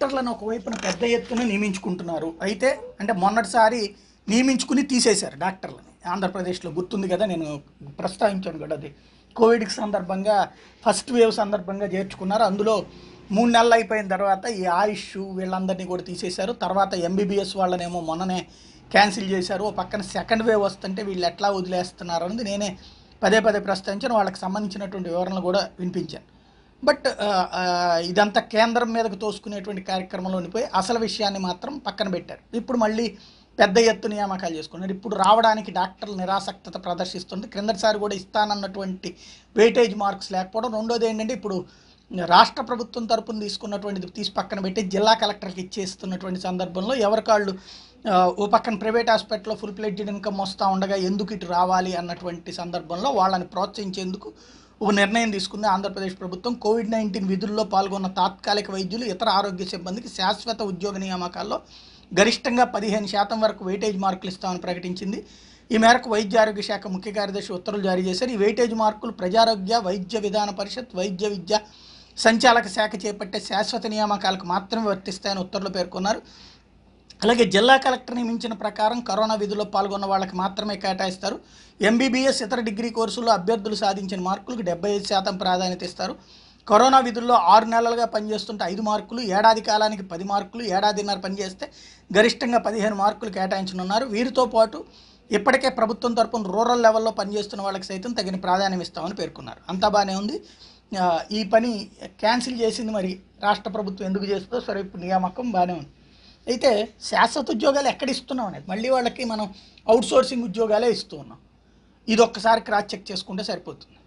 డాక్టర్లను ఒకవైపున పెద్ద ఎత్తున నియమించుకుంటున్నారు అయితే అంటే మొన్నటిసారి నియమించుకుని తీసేశారు డాక్టర్లని ఆంధ్రప్రదేశ్లో గుర్తుంది కదా నేను ప్రస్తావించాను కూడా అది కోవిడ్కి సందర్భంగా ఫస్ట్ వేవ్ సందర్భంగా చేర్చుకున్నారు అందులో మూడు నెలలు అయిపోయిన తర్వాత ఈ ఆయుష్ వీళ్ళందరినీ కూడా తీసేశారు తర్వాత ఎంబీబీఎస్ వాళ్ళనేమో మొన్ననే క్యాన్సిల్ చేశారు ఓ పక్కన సెకండ్ వేవ్ వస్తుంటే వీళ్ళు ఎట్లా వదిలేస్తున్నారు అనేది నేనే పదే పదే ప్రస్తావించాను వాళ్ళకి సంబంధించినటువంటి వివరణలు కూడా వినిపించాను బట్ ఇదంతా కేంద్రం మీదకు తోసుకునేటువంటి కార్యక్రమంలో ఉండిపోయి అసలు విషయాన్ని మాత్రం పక్కన పెట్టారు ఇప్పుడు మళ్ళీ పెద్ద ఎత్తు నియామకాలు చేసుకున్నారు ఇప్పుడు రావడానికి డాక్టర్లు నిరాసక్తత ప్రదర్శిస్తుంది క్రిందటిసారి కూడా ఇస్తానన్నటువంటి వెయిటేజ్ మార్క్స్ లేకపోవడం రెండోది ఏంటంటే ఇప్పుడు రాష్ట్ర ప్రభుత్వం తరపున తీసుకున్నటువంటిది తీసి పక్కన పెట్టి జిల్లా కలెక్టర్కి ఇచ్చేస్తున్నటువంటి సందర్భంలో ఎవరికాళ్ళు ఓ పక్కన ప్రైవేట్ హాస్పిటల్లో ఫుల్ ప్లేట్ ఇన్కమ్ వస్తూ ఉండగా ఎందుకు ఇటు రావాలి అన్నటువంటి సందర్భంలో వాళ్ళని ప్రోత్సహించేందుకు ఒక నిర్ణయం తీసుకుంది ఆంధ్రప్రదేశ్ ప్రభుత్వం కోవిడ్ నైన్టీన్ విధుల్లో పాల్గొన్న తాత్కాలిక వైద్యులు ఇతర ఆరోగ్య సిబ్బందికి శాశ్వత ఉద్యోగ నియామకాల్లో గరిష్టంగా పదిహేను శాతం వరకు వెయిటేజ్ మార్కులు ఇస్తామని ప్రకటించింది ఈ మేరకు వైద్య ఆరోగ్య శాఖ ముఖ్య కార్యదర్శి ఉత్తర్వులు జారీ చేశారు ఈ వెయిటేజ్ మార్కులు ప్రజారోగ్య వైద్య విధాన పరిషత్ వైద్య విద్య సంచాలక శాఖ చేపట్టే శాశ్వత నియామకాలకు మాత్రమే వర్తిస్తాయని ఉత్తర్వులు పేర్కొన్నారు అలాగే జిల్లా కలెక్టర్ నియమించిన ప్రకారం కరోనా విధుల్లో పాల్గొన్న వాళ్ళకి మాత్రమే కేటాయిస్తారు ఎంబీబీఎస్ ఇతర డిగ్రీ కోర్సుల్లో అభ్యర్థులు సాధించిన మార్కులకు డెబ్బై ఐదు శాతం ప్రాధాన్యత ఇస్తారు కరోనా విధుల్లో ఆరు నెలలుగా పనిచేస్తుంటే ఐదు మార్కులు ఏడాది కాలానికి పది మార్కులు ఏడాదిన్నర పనిచేస్తే గరిష్టంగా పదిహేను మార్కులు కేటాయించనున్నారు వీరితో పాటు ఇప్పటికే ప్రభుత్వం తరపున రూరల్ లెవెల్లో పనిచేస్తున్న వాళ్ళకి సైతం తగిన ప్రాధాన్యం ఇస్తామని పేర్కొన్నారు అంతా బాగానే ఉంది ఈ పని క్యాన్సిల్ చేసింది మరి రాష్ట్ర ప్రభుత్వం ఎందుకు చేస్తుందో సరే ఇప్పుడు నియామకం బాగానే ఉంది అయితే శాశ్వత ఉద్యోగాలు ఎక్కడ ఇస్తున్నాం అనేది మళ్ళీ వాళ్ళకి మనం అవుట్సోర్సింగ్ ఉద్యోగాలే ఇస్తూ ఉన్నాం ఇది ఒక్కసారి క్రాస్ చెక్ చేసుకుంటే సరిపోతుంది